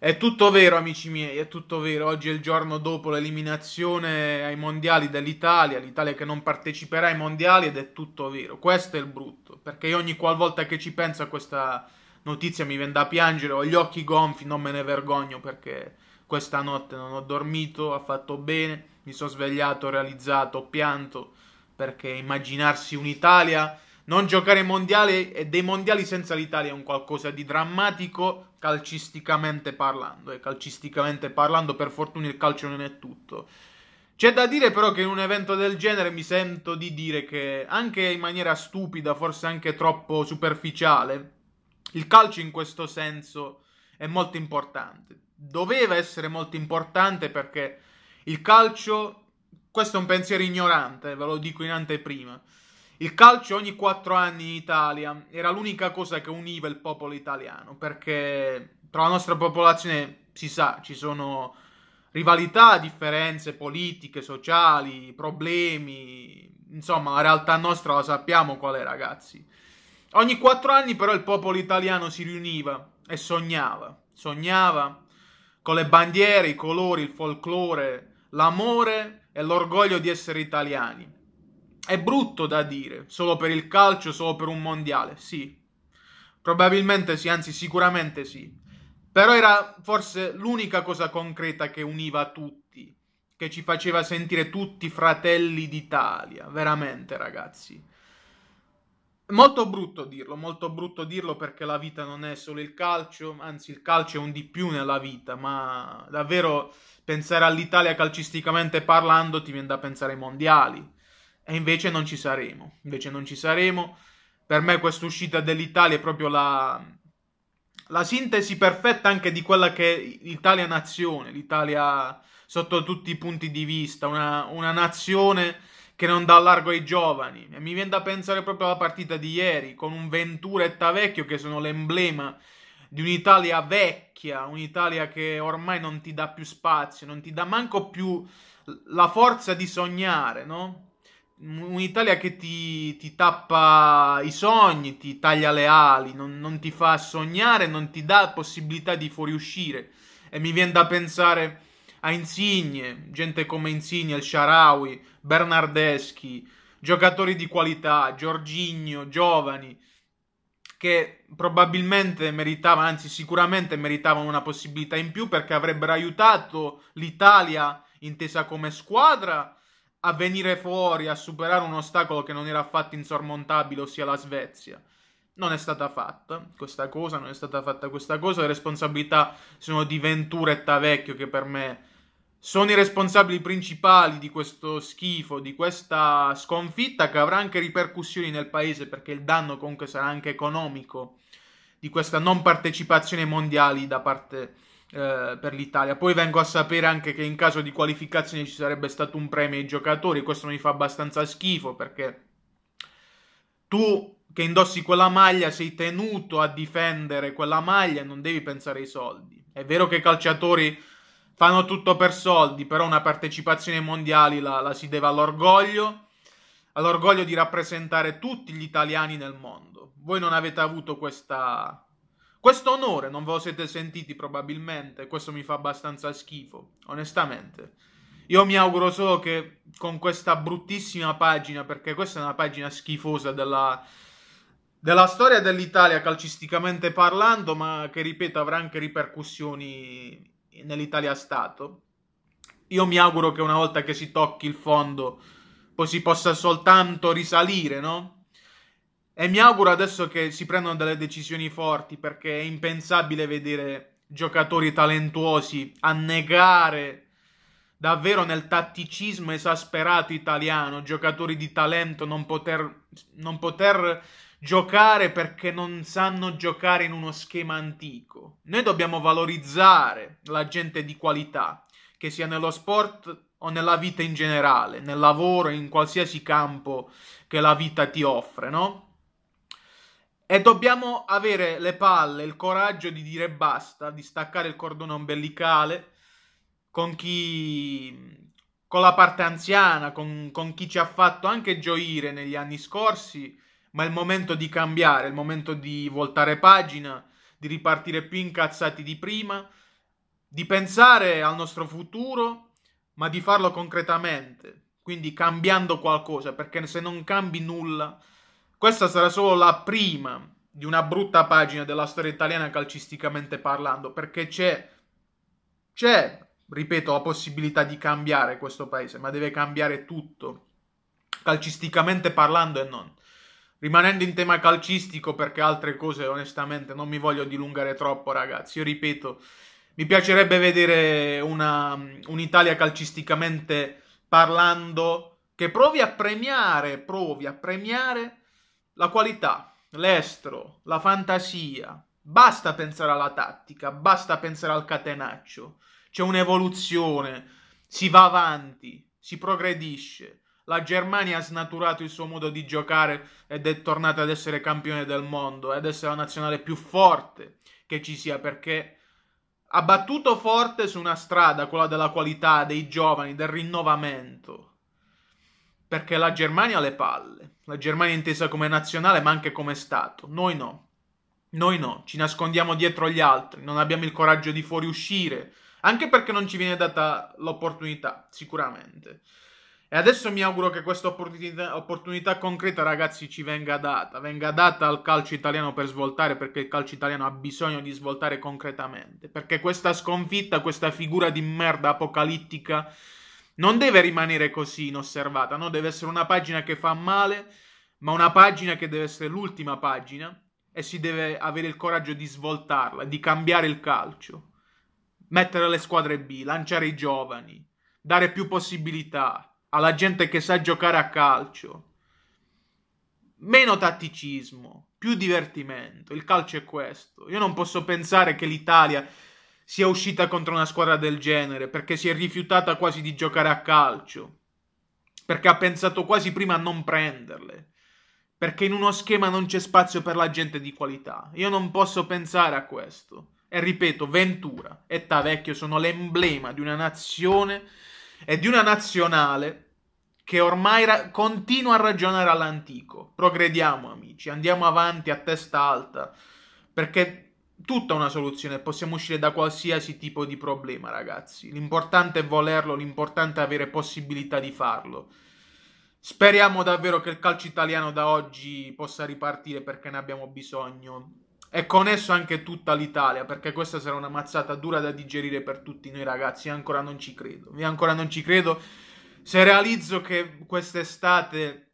È tutto vero, amici miei, è tutto vero. Oggi è il giorno dopo l'eliminazione ai mondiali dell'Italia, l'Italia che non parteciperà ai mondiali ed è tutto vero. Questo è il brutto, perché ogni qualvolta che ci penso a questa notizia mi viene da piangere, ho gli occhi gonfi, non me ne vergogno perché questa notte non ho dormito, ho fatto bene, mi sono svegliato, ho realizzato, ho pianto, perché immaginarsi un'Italia non giocare mondiali e dei mondiali senza l'Italia è un qualcosa di drammatico calcisticamente parlando. E calcisticamente parlando, per fortuna il calcio non è tutto. C'è da dire però che in un evento del genere mi sento di dire che anche in maniera stupida, forse anche troppo superficiale, il calcio in questo senso è molto importante. Doveva essere molto importante perché il calcio, questo è un pensiero ignorante, ve lo dico in anteprima, il calcio ogni quattro anni in Italia era l'unica cosa che univa il popolo italiano, perché tra la nostra popolazione, si sa, ci sono rivalità, differenze politiche, sociali, problemi, insomma la realtà nostra la sappiamo qual è ragazzi. Ogni quattro anni però il popolo italiano si riuniva e sognava, sognava con le bandiere, i colori, il folklore, l'amore e l'orgoglio di essere italiani. È brutto da dire, solo per il calcio, solo per un mondiale, sì. Probabilmente sì, anzi sicuramente sì. Però era forse l'unica cosa concreta che univa tutti, che ci faceva sentire tutti fratelli d'Italia, veramente ragazzi. Molto brutto dirlo, molto brutto dirlo perché la vita non è solo il calcio, anzi il calcio è un di più nella vita, ma davvero pensare all'Italia calcisticamente parlando ti viene da pensare ai mondiali e invece non ci saremo. Invece non ci saremo. Per me questa uscita dell'Italia è proprio la, la sintesi perfetta anche di quella che è l'Italia nazione, l'Italia sotto tutti i punti di vista, una, una nazione che non dà largo ai giovani. E mi viene da pensare proprio alla partita di ieri, con un Ventura e Tavecchio che sono l'emblema di un'Italia vecchia, un'Italia che ormai non ti dà più spazio, non ti dà manco più la forza di sognare, no? un'Italia che ti, ti, tappa i sogni, ti taglia le ali, non, non, ti fa sognare, non ti dà possibilità di fuoriuscire. E mi viene da pensare a Insigne, gente come Insigne, El Sharawi, Bernardeschi, giocatori di qualità, Giorginio, giovani, che probabilmente meritavano, anzi sicuramente meritavano una possibilità in più perché avrebbero aiutato l'Italia intesa come squadra a venire fuori, a superare un ostacolo che non era affatto insormontabile, ossia la Svezia. Non è stata fatta questa cosa, non è stata fatta questa cosa, le responsabilità sono di Ventura e Tavecchio che per me sono i responsabili principali di questo schifo, di questa sconfitta che avrà anche ripercussioni nel paese perché il danno comunque sarà anche economico di questa non partecipazione mondiale da parte eh, per l'Italia. Poi vengo a sapere anche che in caso di qualificazione ci sarebbe stato un premio ai giocatori, questo mi fa abbastanza schifo perché tu che indossi quella maglia sei tenuto a difendere quella maglia, e non devi pensare ai soldi. È vero che i calciatori fanno tutto per soldi, però una partecipazione ai mondiali la, la si deve all'orgoglio all'orgoglio di rappresentare tutti gli italiani nel mondo. Voi non avete avuto questa, questo onore non ve lo siete sentiti probabilmente, questo mi fa abbastanza schifo, onestamente. Io mi auguro solo che con questa bruttissima pagina, perché questa è una pagina schifosa della, della storia dell'Italia calcisticamente parlando, ma che ripeto avrà anche ripercussioni nell'Italia Stato. Io mi auguro che una volta che si tocchi il fondo, poi si possa soltanto risalire, no? E mi auguro adesso che si prendano delle decisioni forti perché è impensabile vedere giocatori talentuosi annegare davvero nel tatticismo esasperato italiano, giocatori di talento non poter, non poter giocare perché non sanno giocare in uno schema antico. Noi dobbiamo valorizzare la gente di qualità, che sia nello sport o nella vita in generale, nel lavoro, in qualsiasi campo che la vita ti offre, no? E dobbiamo avere le palle, il coraggio di dire basta, di staccare il cordone ombelicale con chi con la parte anziana, con, con chi ci ha fatto anche gioire negli anni scorsi, ma è il momento di cambiare, è il momento di voltare pagina, di ripartire più incazzati di prima, di pensare al nostro futuro, ma di farlo concretamente, quindi cambiando qualcosa, perché se non cambi nulla questa sarà solo la prima di una brutta pagina della storia italiana calcisticamente parlando, perché c'è, c'è, ripeto, la possibilità di cambiare questo paese, ma deve cambiare tutto, calcisticamente parlando e non. Rimanendo in tema calcistico, perché altre cose onestamente non mi voglio dilungare troppo, ragazzi, io ripeto, mi piacerebbe vedere una, un'Italia calcisticamente parlando che provi a premiare, provi a premiare la qualità, l'estro, la fantasia. Basta pensare alla tattica, basta pensare al catenaccio. C'è un'evoluzione, si va avanti, si progredisce. La Germania ha snaturato il suo modo di giocare ed è tornata ad essere campione del mondo, ad essere la nazionale più forte che ci sia perché ha battuto forte su una strada, quella della qualità, dei giovani, del rinnovamento perché la Germania ha le palle. La Germania è intesa come nazionale ma anche come Stato. Noi no. Noi no, ci nascondiamo dietro gli altri, non abbiamo il coraggio di fuoriuscire, anche perché non ci viene data l'opportunità, sicuramente. E adesso mi auguro che questa opportunità, opportunità, concreta, ragazzi, ci venga data. Venga data al calcio italiano per svoltare, perché il calcio italiano ha bisogno di svoltare concretamente. Perché questa sconfitta, questa figura di merda apocalittica non deve rimanere così inosservata, no? Deve essere una pagina che fa male, ma una pagina che deve essere l'ultima pagina e si deve avere il coraggio di svoltarla, di cambiare il calcio, mettere le squadre B, lanciare i giovani, dare più possibilità alla gente che sa giocare a calcio. Meno tatticismo, più divertimento. Il calcio è questo. Io non posso pensare che l'Italia sia uscita contro una squadra del genere, perché si è rifiutata quasi di giocare a calcio, perché ha pensato quasi prima a non prenderle, perché in uno schema non c'è spazio per la gente di qualità. Io non posso pensare a questo. E ripeto, Ventura e Tavecchio sono l'emblema di una nazione e di una nazionale che ormai ra- continua a ragionare all'antico. Progrediamo, amici, andiamo avanti a testa alta, perché tutta una soluzione, possiamo uscire da qualsiasi tipo di problema, ragazzi. L'importante è volerlo, l'importante è avere possibilità di farlo. Speriamo davvero che il calcio italiano da oggi possa ripartire perché ne abbiamo bisogno. E con esso anche tutta l'Italia, perché questa sarà una mazzata dura da digerire per tutti noi ragazzi. Io ancora non ci credo. Io ancora non ci credo. Se realizzo che quest'estate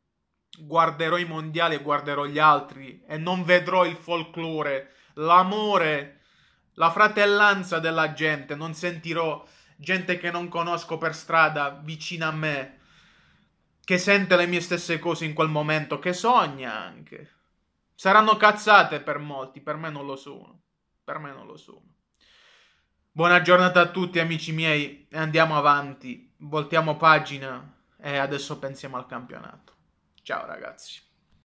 guarderò i mondiali e guarderò gli altri e non vedrò il folklore l'amore, la fratellanza della gente. Non sentirò gente che non conosco per strada vicino a me, che sente le mie stesse cose in quel momento, che sogna anche. Saranno cazzate per molti, per me non lo sono. Per me non lo sono. Buona giornata a tutti amici miei e andiamo avanti, voltiamo pagina e adesso pensiamo al campionato. Ciao ragazzi.